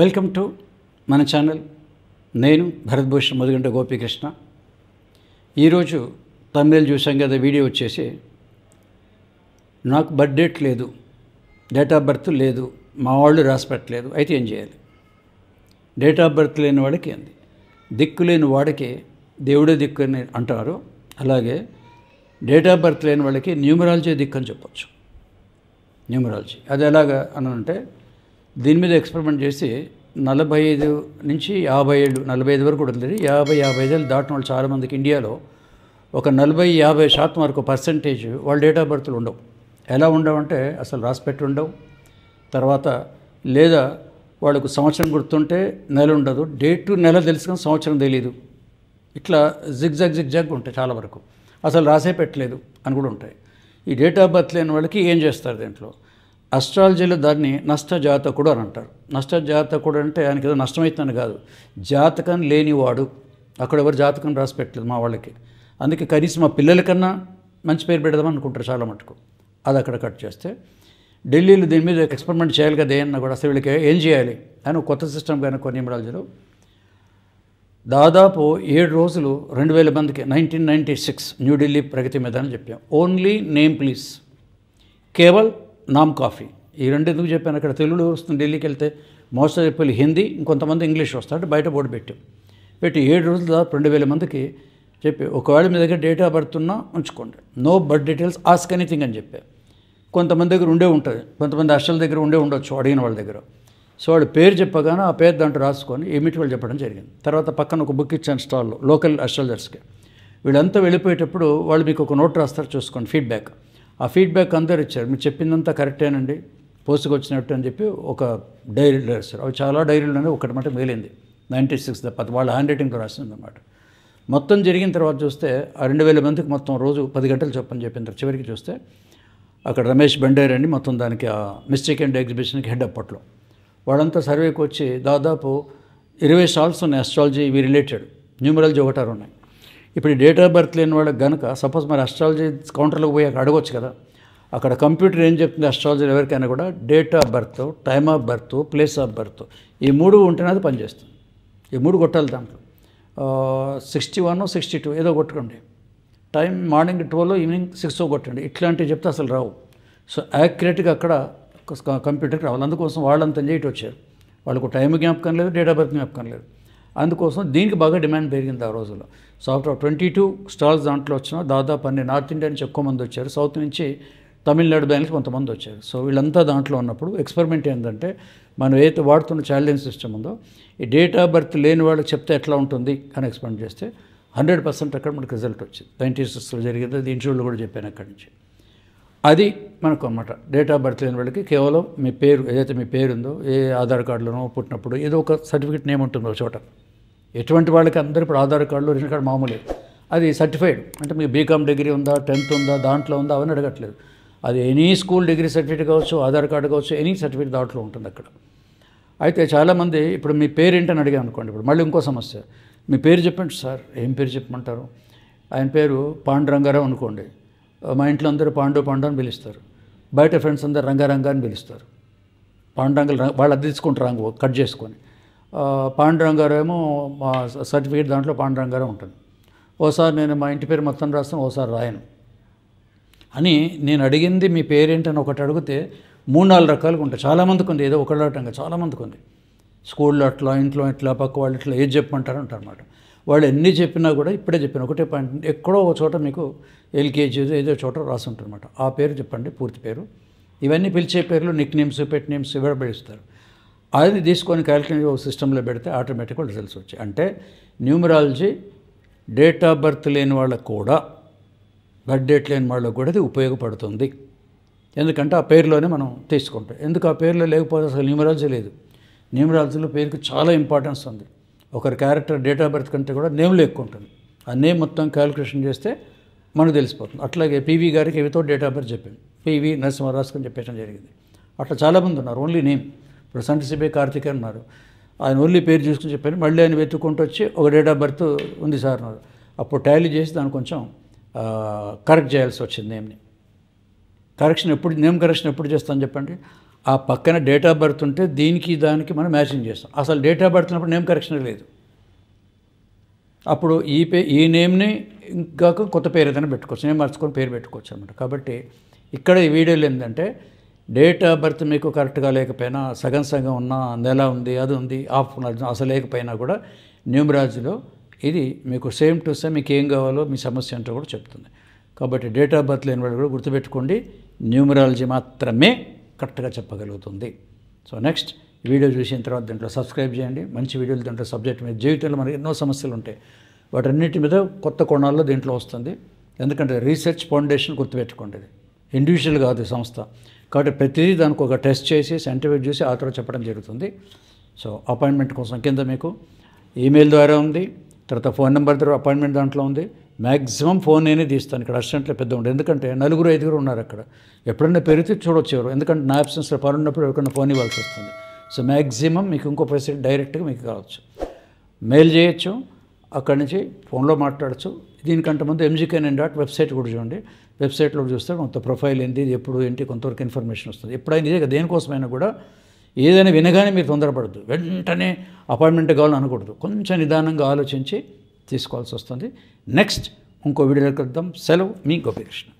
welcome to మన channel నేను భరద్భూషణ్ మధుగంట గోపీకృష్ణ ఈరోజు తమిళ చూసాం కదా వీడియో వచ్చేసి నాకు బర్త్ డేట్ లేదు డేట్ ఆఫ్ బర్త్ లేదు మా వాళ్ళు రాసిపెట్టలేదు అయితే ఏం చేయాలి డేట్ ఆఫ్ బర్త్ లేని వాడికి ఏంది దిక్కు లేని వాడికి దేవుడే దిక్కు అని అంటారు అలాగే డేట్ ఆఫ్ బర్త్ లేని వాళ్ళకి న్యూమరాలజీ దిక్కని చెప్పొచ్చు న్యూమరాలజీ అది ఎలాగా అని అంటే దీని మీద ఎక్స్పెరిమెంట్ చేసి నలభై ఐదు నుంచి యాభై ఏళ్ళు నలభై ఐదు వరకు ఉంటుంది యాభై యాభై ఐదేళ్ళు దాటిన వాళ్ళు చాలామందికి ఇండియాలో ఒక నలభై యాభై శాతం వరకు పర్సంటేజ్ వాళ్ళ డేట్ ఆఫ్ బర్త్లు ఉండవు ఎలా ఉండవంటే అసలు రాసిపెట్టి ఉండవు తర్వాత లేదా వాళ్ళకు సంవత్సరం గుర్తుంటే నెల ఉండదు డేట్ టు నెల తెలుసుకొని సంవత్సరం తెలియదు ఇట్లా జిగ్ జిగ్జాగ్ ఉంటాయి చాలా వరకు అసలు రాసే పెట్టలేదు అని కూడా ఉంటాయి ఈ డేట్ ఆఫ్ బర్త్ లేని వాళ్ళకి ఏం చేస్తారు దీంట్లో అస్ట్రాలజీలో దాన్ని నష్ట జాతకుడు అని అంటారు నష్ట జాతకుడు అంటే ఆయనకి ఏదో నష్టమవుతుందని కాదు జాతకం లేనివాడు అక్కడ ఎవరు జాతకం రాసి పెట్టలేదు మా వాళ్ళకి అందుకే కనీసం మా పిల్లలకన్నా మంచి పేరు పెడదామని అనుకుంటారు చాలా మటుకు అది అక్కడ కట్ చేస్తే ఢిల్లీలో దీని మీద ఎక్స్పెరిమెంట్ చేయాలి కదా ఏమన్నా కూడా అసలు వీళ్ళకి ఏం చేయాలి అని కొత్త సిస్టమ్ కానీ కొన్ని నిమిడాలజీలో దాదాపు ఏడు రోజులు రెండు వేల మందికి నైన్టీన్ నైంటీ సిక్స్ న్యూఢిల్లీ ప్రగతి మీద అని చెప్పాం only name please Keval NAM coffee ఈ రెండు ఎందుకు చెప్పాను అక్కడ తెలుగు వస్తుంది ఢిల్లీకి వెళ్తే మోస్ట్ చెప్పాలి హిందీ ఇంకొంతమంది ఇంగ్లీష్ వస్తారు బయట బోర్డు పెట్టాం పెట్టి ఏడు రోజులు దాదాపు రెండు వేల మందికి చెప్పి ఒకవేళ మీ దగ్గర డేటా పడుతున్నా ఉంచుకోండి no birth details ask anything అని చెప్పా కొంతమంది దగ్గర ఉండే ఉంటుంది కొంతమంది హాస్టల్ దగ్గర ఉండే ఉండొచ్చు అడిగిన వాళ్ళ దగ్గర సో వాడు పేరు చెప్పగానే ఆ పేరు దాంట్లో రాసుకొని ఏమిటి వాళ్ళు చెప్పడం జరిగింది తర్వాత పక్కన ఒక బుక్ ఇచ్చాను స్టాల్లో లోకల్ అస్ట్రాలజర్స్కి వీళ్ళంతా వెళ్ళిపోయేటప్పుడు వాళ్ళు మీకు ఒక నోట్ రాస్తారు చూసుకోండి ఫీడ్బ్యాక్ ఆ ఫీడ్బ్యాక్ అందరు ఇచ్చారు మీరు చెప్పిందంతా కరెక్టేనండి పోస్ట్కి వచ్చినట్టు అని చెప్పి ఒక డైరీలు రాస్తారు అవి చాలా డైరీలోనే ఒకటి మాట మిగిలింది నైంటీ సిక్స్ పది వాళ్ళ హ్యాండ్ రైటింగ్లో రాసిందన్నమాట మొత్తం జరిగిన తర్వాత చూస్తే ఆ రెండు వేల మందికి మొత్తం రోజు పది గంటలు చెప్పని చెప్పిన తర్వాత చివరికి చూస్తే అక్కడ రమేష్ బండేర్ అండి మొత్తం దానికి ఆ మిస్టేక్ అండ్ ఎగ్జిబిషన్కి హెడ్ అప్పట్లో వాళ్ళంతా సర్వేకి వచ్చి దాదాపు ఇరవై సార్స్ ఉన్నాయి అస్ట్రాలజీ ఇవి రిలేటెడ్ న్యూమరాలజీ ఒకటారు ఉన్నాయి ఇప్పుడు డేట్ ఆఫ్ బర్త్ లేని వాళ్ళకి కనుక సపోజ్ మరి అస్ట్రాలజీ కౌంటర్లోకి పోయి అక్కడ అడగొచ్చు కదా అక్కడ కంప్యూటర్ ఏం చెప్తుంది అస్ట్రాలజీ ఎవరికైనా కూడా date of birth time of birth place of birth ఈ మూడు ఉంటేనే అది పనిచేస్తుంది ఈ మూడు కొట్టాలి దాంట్లో సిక్స్టీ వన్ సిక్స్టీ టూ ఏదో కొట్టుకోండి time morning twelve evening six కొట్టండి ఇట్లాంటివి చెప్తే అసలు రావు సో యాక్యురేట్గా అక్కడ కంప్యూటర్కి రావాలి అందుకోసం వాళ్ళంతా లేట్ వచ్చారు వాళ్ళకు టైం జ్ఞాపకం లేదు డేట్ ఆఫ్ బర్త్ జ్ఞాపకం లేదు అందుకోసం దీనికి బాగా డిమాండ్ పెరిగింది ఆ రోజుల్లో సాఫ్ట్వేర్ ట్వంటీ టూ స్టాల్స్ దాంట్లో వచ్చిన దాదాపు అన్ని నార్త్ ఇండియా నుంచి ఎక్కువ మంది వచ్చారు సౌత్ నుంచి తమిళనాడు బ్యాంక్స్ కొంతమంది వచ్చారు సో వీళ్ళంతా దాంట్లో ఉన్నప్పుడు ఎక్స్పెరిమెంట్ ఏంటంటే మనం ఏదైతే వాడుతున్న చైల్డ్లైన్ సిస్టమ్ ఉందో ఈ డేట్ ఆఫ్ బర్త్ లేని వాళ్ళకి చెప్తే ఎట్లా ఉంటుంది అని ఎక్స్పెరిమెంట్ చేస్తే హండ్రెడ్ పర్సెంట్ అక్కడ మనకు రిజల్ట్ వచ్చింది సైంటిస్ట్లో జరిగింది అది ఇంటర్వ్యూలో కూడా చెప్పాను అక్కడి నుంచి అది మనకు అనమాట డేట్ ఆఫ్ బర్త్ లేని వాళ్ళకి కేవలం మీ పేరు ఏదైతే మీ పేరు ఉందో ఏ ఆధార్ కార్డులోనో పుట్టినప్పుడు ఏదో ఒక సర్టిఫికేట్ నేమ్ ఉంటుందో చోట ఎటువంటి వాళ్ళకి అందరూ ఇప్పుడు ఆధార్ కార్డులు రేషన్ కార్డు మామూలే అది సర్టిఫైడ్ అంటే మీకు బీకామ్ డిగ్రీ ఉందా టెన్త్ ఉందా దాంట్లో ఉందా అవన్నీ అడగట్లేదు అది ఎనీ స్కూల్ డిగ్రీ సర్టిఫికేట్ కావచ్చు ఆధార్ కార్డు కావచ్చు ఎనీ సర్టిఫికేట్ దాంట్లో ఉంటుంది అక్కడ అయితే చాలామంది ఇప్పుడు మీ పేరు ఏంటని అడిగాను అనుకోండి ఇప్పుడు మళ్ళీ ఇంకో సమస్య మీ పేరు చెప్పండి సార్ ఏం పేరు చెప్పమంటారు ఆయన పేరు పాండురంగారావు అనుకోండి మా ఇంట్లో అందరూ పాండు పాండు అని పిలుస్తారు బయట ఫ్రెండ్స్ అందరు రంగారంగా అని పిలుస్తారు పాండురంగలు వాళ్ళు అది తీసుకుంటారు రంగు కట్ చేసుకొని పాండురంగారు ఏమో మా సర్టిఫికేట్ దాంట్లో పాండురంగారే ఉంటుంది ఓసారి నేను మా ఇంటి పేరు మొత్తం రాస్తాను ఓసారి రాయను అని నేను అడిగింది మీ పేరేంటని ఒకటి అడిగితే మూడు నాలుగు రకాలుగా ఉంటాయి చాలామందికి ఉంది ఏదో ఒకళ్ళు చాలా చాలామందికి ఉంది స్కూల్లో అట్లా ఇంట్లో ఇట్లా పక్క వాళ్ళు ఇట్లా ఏది చెప్పమంటారు అంటారు అనమాట వాళ్ళు ఎన్ని చెప్పినా కూడా ఇప్పుడే చెప్పిన ఒకటే పాయింట్ ఎక్కడో ఒక చోట మీకు ఎల్కేజీ ఏదో చోట రాసుంటారనమాట ఆ పేరు చెప్పండి పూర్తి పేరు ఇవన్నీ పిలిచే పేర్లు నిక్ నేమ్స్ పెట్ నేమ్స్ ఇవ్వడం పిలుస్తారు అది తీసుకొని క్యాలిక్యులేటర్ సిస్టంలో పెడితే ఆటోమేటిక్గా రిజల్ట్స్ వచ్చాయి అంటే న్యూమరాలజీ డేట్ ఆఫ్ బర్త్ లేని వాళ్ళకు కూడా బర్త్ డేట్ లేని వాళ్ళకు కూడా ఇది ఉపయోగపడుతుంది ఎందుకంటే ఆ పేరులోనే మనం తీసుకుంటాం ఎందుకు ఆ పేరులో లేకపోతే అసలు న్యూమరాలజీ లేదు న్యూమరాలజీలో పేరుకి చాలా ఇంపార్టెన్స్ ఉంది ఒకరి క్యారెక్టర్ డేట్ ఆఫ్ బర్త్ కంటే కూడా నేమ్ ఎక్కువ ఉంటుంది ఆ నేమ్ మొత్తం క్యాలిక్యులేషన్ చేస్తే మనకు తెలిసిపోతుంది అట్లాగే పీవీ గారికి ఏవితో డేట్ ఆఫ్ బర్త్ చెప్పాను పీవీ నరసింహరాజు అని చెప్పేయడం జరిగింది అట్లా చాలామంది ఉన్నారు ఓన్లీ నేమ్ ఇప్పుడు సంటి సిబే కార్తిక్ అన్నారు ఆయన ఓన్లీ పేరు చూసుకుని చెప్పాను మళ్ళీ ఆయన వెతుక్కుంటూ వచ్చి ఒక డేట్ ఆఫ్ బర్త్ ఉంది సార్ అన్నారు అప్పుడు టాలీ చేసి దాన్ని కొంచెం కరెక్ట్ చేయాల్సి వచ్చింది నేమ్ని కరెక్షన్ ఎప్పుడు నేమ్ కరెక్షన్ ఎప్పుడు చేస్తాను చెప్పండి ఆ పక్కన డేట్ ఆఫ్ బర్త్ ఉంటే దీనికి దానికి మనం మ్యాచింగ్ చేస్తాం అసలు date of birth name correction లేదు అప్పుడు ఈ పే ఈ నేమ్ని ఇంకా కొత్త పేరు ఏదైనా పెట్టుకోవచ్చు నేమ్ మార్చుకొని పేరు పెట్టుకోవచ్చు అనమాట కాబట్టి ఇక్కడ ఈ వీడియోలు ఏంటంటే డేట్ ఆఫ్ బర్త్ మీకు కరెక్ట్గా లేకపోయినా సగం సగం ఉన్న నెల ఉంది అది ఉంది ఆఫ్ అసలు లేకపోయినా కూడా న్యూమరాజులో ఇది మీకు సేమ్ టు సేమ్ మీకు ఏం కావాలో మీ సమస్య ఏంటో కూడా చెప్తుంది కాబట్టి డేట్ ఆఫ్ బర్త్ లేని వాళ్ళు కూడా గుర్తుపెట్టుకోండి న్యూమరాలజీ మాత్రమే కరెక్ట్గా చెప్పగలుగుతుంది సో నెక్స్ట్ వీడియో చూసిన తర్వాత దాంట్లో సబ్స్క్రైబ్ చేయండి మంచి వీడియోలు దీంట్లో సబ్జెక్ట్ మీద జీవితంలో మనకి ఎన్నో సమస్యలు ఉంటాయి వాటన్నిటి మీద కొత్త కోణాల్లో దీంట్లో వస్తుంది ఎందుకంటే రీసెర్చ్ ఫౌండేషన్ గుర్తుపెట్టుకోండి ఇండివిజువల్ కాదు సంస్థ కాబట్టి ప్రతిదీ దానికి ఒక టెస్ట్ చేసి సైంటిఫిక్ చూసి ఆ తర్వాత చెప్పడం జరుగుతుంది సో అపాయింట్మెంట్ కోసం కింద మీకు ఈమెయిల్ ద్వారా ఉంది తర్వాత ఫోన్ నెంబర్ ద్వారా అపాయింట్మెంట్ దాంట్లో ఉంది మ్యాక్సిమం ఫోన్ నేనే తీస్తాను ఇక్కడ అసిస్టెంట్లో పెద్ద ఉండే ఎందుకంటే నలుగురు ఐదుగురు ఉన్నారు అక్కడ ఎప్పుడన్నా పెరిగితే చూడొచ్చు ఎవరు ఎందుకంటే నా ఆబ్సెన్స్లో పని ఉన్నప్పుడు ఎవరికన్నా ఫోన్ ఇవ్వాల్సి వస్తుంది సో మ్యాక్సిమం మీకు ఇంకో ఫెసిలిటీ డైరెక్ట్గా మీకు కావచ్చు మెయిల్ చేయొచ్చు అక్కడి నుంచి ఫోన్లో మాట్లాడచ్చు దీనికంటే ముందు ఎంజీకేఎన్ డాట్ వెబ్సైట్ కూడా చూడండి వెబ్సైట్లో చూస్తే కొంత ప్రొఫైల్ ఏంటి ఎప్పుడు ఏంటి కొంతవరకు ఇన్ఫర్మేషన్ వస్తుంది ఎప్పుడైనా ఇదే దేనికోసమైనా కూడా ఏదైనా వినగానే మీరు తొందరపడద్దు వెంటనే అపాయింట్మెంట్ కావాలని అనకూడదు కొంచెం నిదానంగా ఆలోచించి తీసుకోవాల్సి వస్తుంది నెక్స్ట్ ఇంకో వీడియోలో కలుద్దాం సెలవు మీ గోపీకృష్ణ